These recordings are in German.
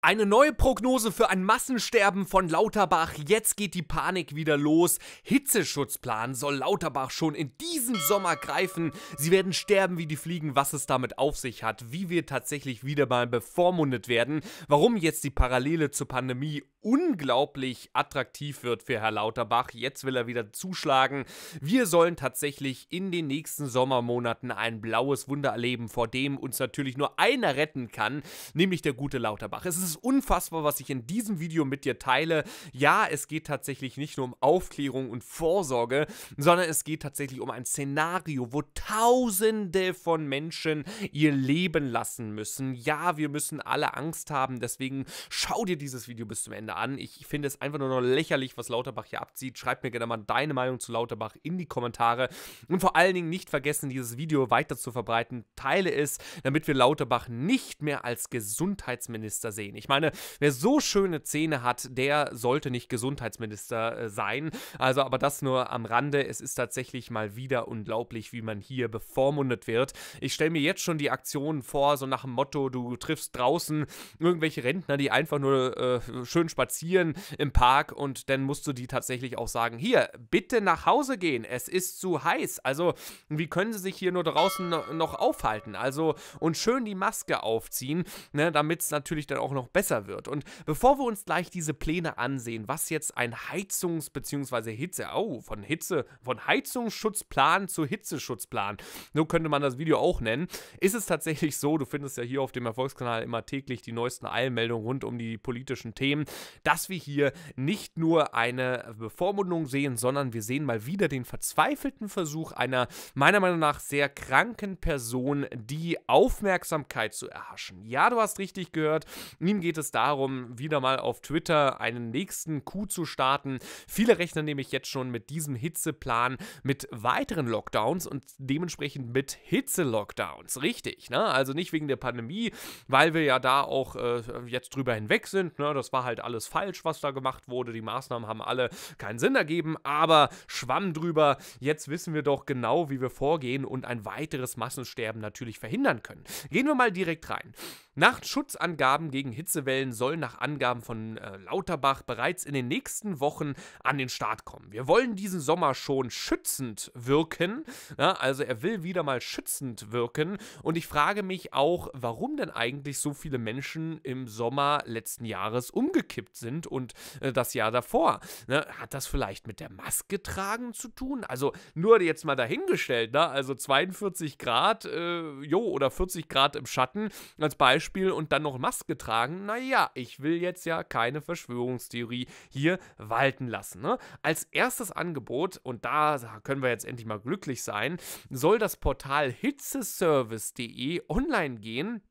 Eine neue Prognose für ein Massensterben von Lauterbach. Jetzt geht die Panik wieder los. Hitzeschutzplan soll Lauterbach schon in diesem Sommer greifen. Sie werden sterben wie die Fliegen, was es damit auf sich hat, wie wir tatsächlich wieder mal bevormundet werden, warum jetzt die Parallele zur Pandemie unglaublich attraktiv wird für Herr Lauterbach. Jetzt will er wieder zuschlagen. Wir sollen tatsächlich in den nächsten Sommermonaten ein blaues Wunder erleben, vor dem uns natürlich nur einer retten kann, nämlich der gute Lauterbach. Es ist ist unfassbar, was ich in diesem Video mit dir teile. Ja, es geht tatsächlich nicht nur um Aufklärung und Vorsorge, sondern es geht tatsächlich um ein Szenario, wo Tausende von Menschen ihr Leben lassen müssen. Ja, wir müssen alle Angst haben, deswegen schau dir dieses Video bis zum Ende an. Ich finde es einfach nur noch lächerlich, was Lauterbach hier abzieht. Schreib mir gerne mal deine Meinung zu Lauterbach in die Kommentare und vor allen Dingen nicht vergessen, dieses Video weiter zu verbreiten. Teile es, damit wir Lauterbach nicht mehr als Gesundheitsminister sehen. Ich meine, wer so schöne Zähne hat, der sollte nicht Gesundheitsminister äh, sein. Also, aber das nur am Rande. Es ist tatsächlich mal wieder unglaublich, wie man hier bevormundet wird. Ich stelle mir jetzt schon die Aktionen vor, so nach dem Motto, du triffst draußen irgendwelche Rentner, die einfach nur äh, schön spazieren im Park und dann musst du die tatsächlich auch sagen, hier, bitte nach Hause gehen, es ist zu heiß. Also, wie können sie sich hier nur draußen noch aufhalten? Also, und schön die Maske aufziehen, ne, damit es natürlich dann auch noch noch besser wird. Und bevor wir uns gleich diese Pläne ansehen, was jetzt ein Heizungs- bzw. Hitze, oh, von Hitze, von Heizungsschutzplan zu Hitzeschutzplan, so könnte man das Video auch nennen, ist es tatsächlich so, du findest ja hier auf dem Erfolgskanal immer täglich die neuesten Eilmeldungen rund um die politischen Themen, dass wir hier nicht nur eine Bevormundung sehen, sondern wir sehen mal wieder den verzweifelten Versuch einer meiner Meinung nach sehr kranken Person, die Aufmerksamkeit zu erhaschen. Ja, du hast richtig gehört, ihm Ihnen geht es darum, wieder mal auf Twitter einen nächsten Coup zu starten. Viele rechnen nämlich jetzt schon mit diesem Hitzeplan, mit weiteren Lockdowns und dementsprechend mit Hitze-Lockdowns. Richtig, ne? Also nicht wegen der Pandemie, weil wir ja da auch äh, jetzt drüber hinweg sind. Ne? Das war halt alles falsch, was da gemacht wurde. Die Maßnahmen haben alle keinen Sinn ergeben, aber schwamm drüber. Jetzt wissen wir doch genau, wie wir vorgehen und ein weiteres Massensterben natürlich verhindern können. Gehen wir mal direkt rein. Nachtschutzangaben gegen Hitzewellen sollen nach Angaben von äh, Lauterbach bereits in den nächsten Wochen an den Start kommen. Wir wollen diesen Sommer schon schützend wirken. Ja, also er will wieder mal schützend wirken. Und ich frage mich auch, warum denn eigentlich so viele Menschen im Sommer letzten Jahres umgekippt sind und äh, das Jahr davor. Ne? Hat das vielleicht mit der Maske tragen zu tun? Also nur jetzt mal dahingestellt, ne? also 42 Grad, äh, jo, oder 40 Grad im Schatten als Beispiel Beispiel und dann noch Maske tragen, naja, ich will jetzt ja keine Verschwörungstheorie hier walten lassen. Ne? Als erstes Angebot, und da können wir jetzt endlich mal glücklich sein, soll das Portal hitzeservice.de online gehen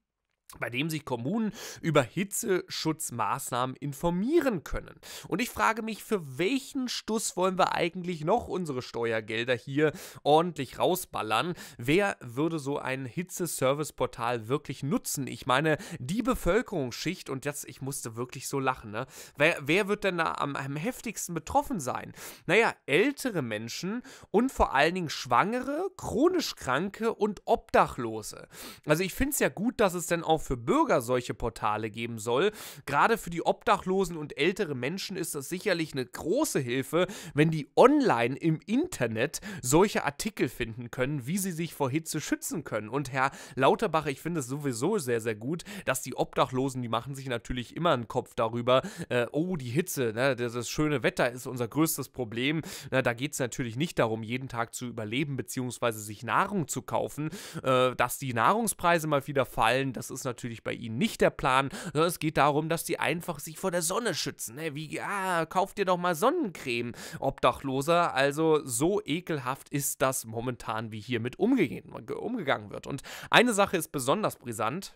bei dem sich Kommunen über Hitzeschutzmaßnahmen informieren können. Und ich frage mich, für welchen Stuss wollen wir eigentlich noch unsere Steuergelder hier ordentlich rausballern? Wer würde so ein Hitzeservice-Portal wirklich nutzen? Ich meine, die Bevölkerungsschicht, und jetzt, ich musste wirklich so lachen, ne? Wer, wer wird denn am, am heftigsten betroffen sein? Naja, ältere Menschen und vor allen Dingen Schwangere, chronisch Kranke und Obdachlose. Also ich finde es ja gut, dass es denn auch auch für Bürger solche Portale geben soll. Gerade für die Obdachlosen und ältere Menschen ist das sicherlich eine große Hilfe, wenn die online im Internet solche Artikel finden können, wie sie sich vor Hitze schützen können. Und Herr Lauterbach, ich finde es sowieso sehr, sehr gut, dass die Obdachlosen, die machen sich natürlich immer einen Kopf darüber, äh, oh, die Hitze, ne, das schöne Wetter ist unser größtes Problem. Na, da geht es natürlich nicht darum, jeden Tag zu überleben bzw. sich Nahrung zu kaufen. Äh, dass die Nahrungspreise mal wieder fallen, das ist natürlich bei ihnen nicht der Plan, sondern es geht darum, dass die einfach sich vor der Sonne schützen. Wie, ah, kauft dir doch mal Sonnencreme, Obdachloser. Also so ekelhaft ist das momentan, wie hiermit umgegangen wird. Und eine Sache ist besonders brisant.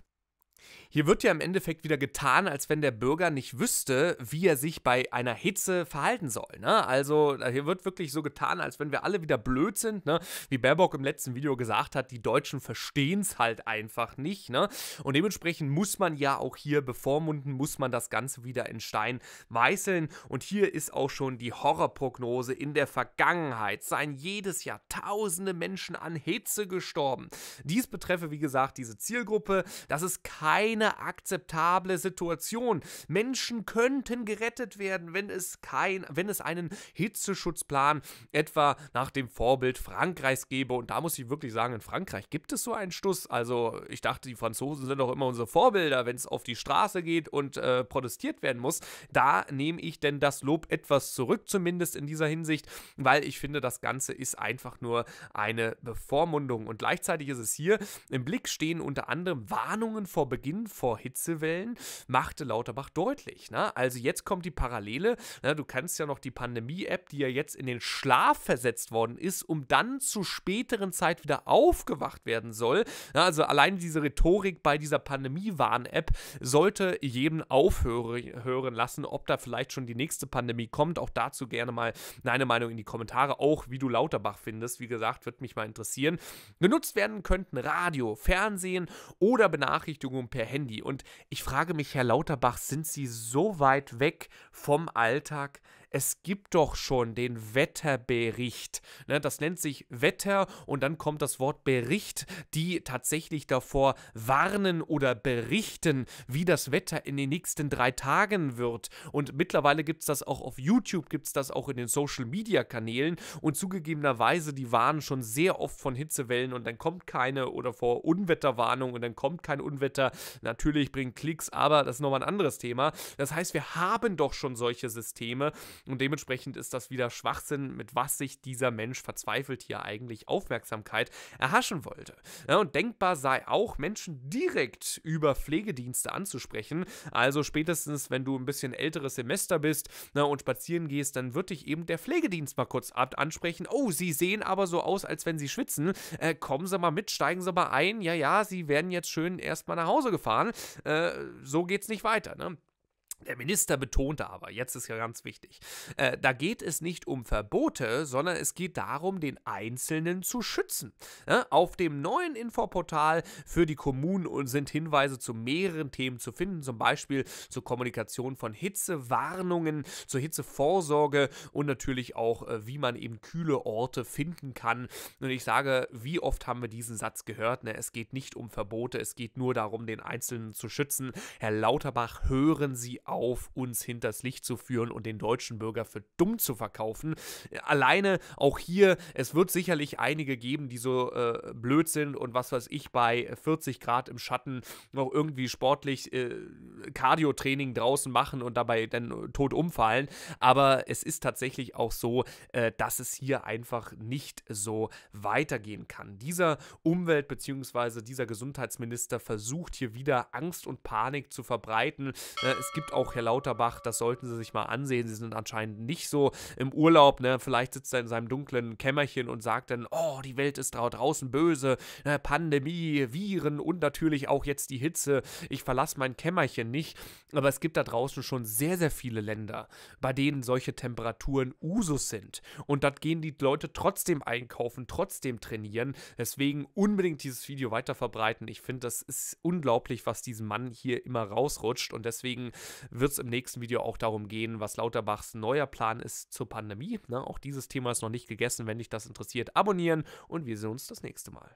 Hier wird ja im Endeffekt wieder getan, als wenn der Bürger nicht wüsste, wie er sich bei einer Hitze verhalten soll. Ne? Also hier wird wirklich so getan, als wenn wir alle wieder blöd sind. Ne? Wie Baerbock im letzten Video gesagt hat, die Deutschen verstehen es halt einfach nicht. Ne? Und dementsprechend muss man ja auch hier bevormunden, muss man das Ganze wieder in Stein meißeln. Und hier ist auch schon die Horrorprognose in der Vergangenheit. Seien jedes Jahr tausende Menschen an Hitze gestorben. Dies betreffe, wie gesagt, diese Zielgruppe. Das ist keine keine akzeptable Situation. Menschen könnten gerettet werden, wenn es kein, wenn es einen Hitzeschutzplan etwa nach dem Vorbild Frankreichs gäbe. Und da muss ich wirklich sagen, in Frankreich gibt es so einen Stuss. Also ich dachte, die Franzosen sind doch immer unsere Vorbilder, wenn es auf die Straße geht und äh, protestiert werden muss. Da nehme ich denn das Lob etwas zurück, zumindest in dieser Hinsicht, weil ich finde, das Ganze ist einfach nur eine Bevormundung. Und gleichzeitig ist es hier im Blick stehen unter anderem Warnungen vor Beginn vor Hitzewellen, machte Lauterbach deutlich. Ne? Also jetzt kommt die Parallele. Ne? Du kannst ja noch die Pandemie-App, die ja jetzt in den Schlaf versetzt worden ist, um dann zu späteren Zeit wieder aufgewacht werden soll. Ne? Also allein diese Rhetorik bei dieser Pandemie-Warn-App sollte jedem aufhören lassen, ob da vielleicht schon die nächste Pandemie kommt. Auch dazu gerne mal deine Meinung in die Kommentare. Auch wie du Lauterbach findest. Wie gesagt, wird mich mal interessieren. Genutzt werden könnten Radio, Fernsehen oder Benachrichtigungen per Handy Handy. Und ich frage mich, Herr Lauterbach, sind Sie so weit weg vom Alltag, es gibt doch schon den Wetterbericht. Ne, das nennt sich Wetter und dann kommt das Wort Bericht, die tatsächlich davor warnen oder berichten, wie das Wetter in den nächsten drei Tagen wird. Und mittlerweile gibt es das auch auf YouTube, gibt es das auch in den Social-Media-Kanälen und zugegebenerweise, die warnen schon sehr oft von Hitzewellen und dann kommt keine oder vor Unwetterwarnung und dann kommt kein Unwetter. Natürlich bringt Klicks, aber das ist nochmal ein anderes Thema. Das heißt, wir haben doch schon solche Systeme und dementsprechend ist das wieder Schwachsinn, mit was sich dieser Mensch verzweifelt hier eigentlich Aufmerksamkeit erhaschen wollte. Ja, und denkbar sei auch, Menschen direkt über Pflegedienste anzusprechen. Also spätestens, wenn du ein bisschen älteres Semester bist na, ne, und spazieren gehst, dann wird dich eben der Pflegedienst mal kurz ansprechen. Oh, sie sehen aber so aus, als wenn sie schwitzen. Äh, kommen Sie mal mit, steigen Sie mal ein. Ja, ja, Sie werden jetzt schön erstmal nach Hause gefahren. Äh, so geht's nicht weiter. Ne? Der Minister betonte aber, jetzt ist ja ganz wichtig, äh, da geht es nicht um Verbote, sondern es geht darum, den Einzelnen zu schützen. Ja, auf dem neuen Infoportal für die Kommunen sind Hinweise zu mehreren Themen zu finden, zum Beispiel zur Kommunikation von Hitzewarnungen, zur Hitzevorsorge und natürlich auch, äh, wie man eben kühle Orte finden kann. Und ich sage, wie oft haben wir diesen Satz gehört? Ne? Es geht nicht um Verbote, es geht nur darum, den Einzelnen zu schützen. Herr Lauterbach, hören Sie auf, uns hinters Licht zu führen und den deutschen Bürger für dumm zu verkaufen. Alleine auch hier, es wird sicherlich einige geben, die so äh, blöd sind und was weiß ich, bei 40 Grad im Schatten noch irgendwie sportlich äh, Cardio-Training draußen machen und dabei dann tot umfallen. Aber es ist tatsächlich auch so, äh, dass es hier einfach nicht so weitergehen kann. Dieser Umwelt- bzw. dieser Gesundheitsminister versucht hier wieder Angst und Panik zu verbreiten. Äh, es gibt auch auch Herr Lauterbach, das sollten Sie sich mal ansehen. Sie sind anscheinend nicht so im Urlaub, ne? Vielleicht sitzt er in seinem dunklen Kämmerchen und sagt dann, oh, die Welt ist draußen böse, ne? Pandemie, Viren und natürlich auch jetzt die Hitze. Ich verlasse mein Kämmerchen nicht. Aber es gibt da draußen schon sehr, sehr viele Länder, bei denen solche Temperaturen Usus sind. Und da gehen die Leute trotzdem einkaufen, trotzdem trainieren. Deswegen unbedingt dieses Video weiter verbreiten. Ich finde, das ist unglaublich, was diesem Mann hier immer rausrutscht. Und deswegen wird es im nächsten Video auch darum gehen, was Lauterbachs neuer Plan ist zur Pandemie. Ne? Auch dieses Thema ist noch nicht gegessen. Wenn dich das interessiert, abonnieren und wir sehen uns das nächste Mal.